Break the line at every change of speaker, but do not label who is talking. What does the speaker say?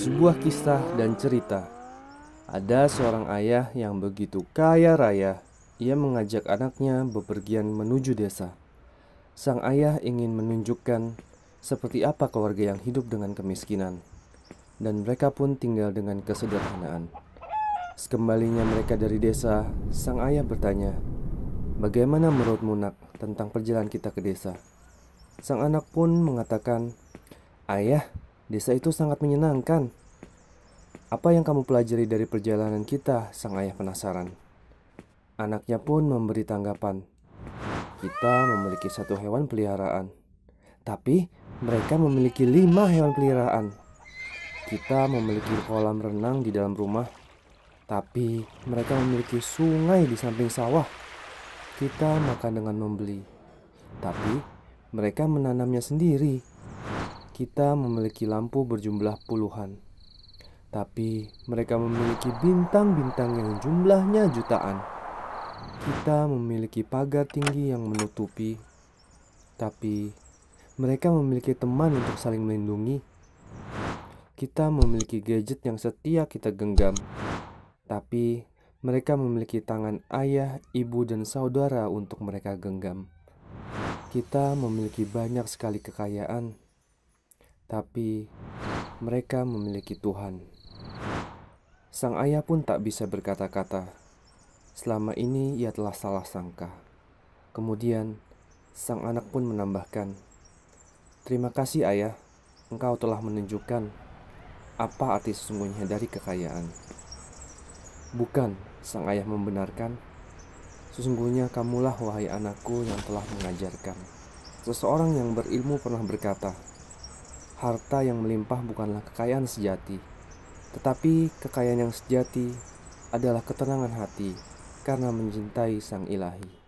sebuah kisah dan cerita. Ada seorang ayah yang begitu kaya raya, ia mengajak anaknya bepergian menuju desa. Sang ayah ingin menunjukkan seperti apa keluarga yang hidup dengan kemiskinan, dan mereka pun tinggal dengan kesederhanaan. Sekembalinya mereka dari desa, sang ayah bertanya, "Bagaimana menurutmu, Nak, tentang perjalanan kita ke desa?" Sang anak pun mengatakan, "Ayah, Desa itu sangat menyenangkan. Apa yang kamu pelajari dari perjalanan kita? Sang ayah penasaran. Anaknya pun memberi tanggapan. Kita memiliki satu hewan peliharaan. Tapi mereka memiliki lima hewan peliharaan. Kita memiliki kolam renang di dalam rumah. Tapi mereka memiliki sungai di samping sawah. Kita makan dengan membeli. Tapi mereka menanamnya sendiri kita memiliki lampu berjumlah puluhan, tapi mereka memiliki bintang-bintang yang jumlahnya jutaan. Kita memiliki pagar tinggi yang menutupi, tapi mereka memiliki teman untuk saling melindungi. Kita memiliki gadget yang setia kita genggam, tapi mereka memiliki tangan ayah, ibu, dan saudara untuk mereka genggam. Kita memiliki banyak sekali kekayaan, tapi mereka memiliki Tuhan. Sang ayah pun tak bisa berkata-kata. Selama ini ia telah salah sangka. Kemudian sang anak pun menambahkan, "Terima kasih, Ayah. Engkau telah menunjukkan apa arti sesungguhnya dari kekayaan." Bukan sang ayah membenarkan, "Sesungguhnya kamulah, wahai anakku, yang telah mengajarkan." Seseorang yang berilmu pernah berkata, harta yang melimpah bukanlah kekayaan sejati, tetapi kekayaan yang sejati adalah ketenangan hati karena mencintai Sang Ilahi.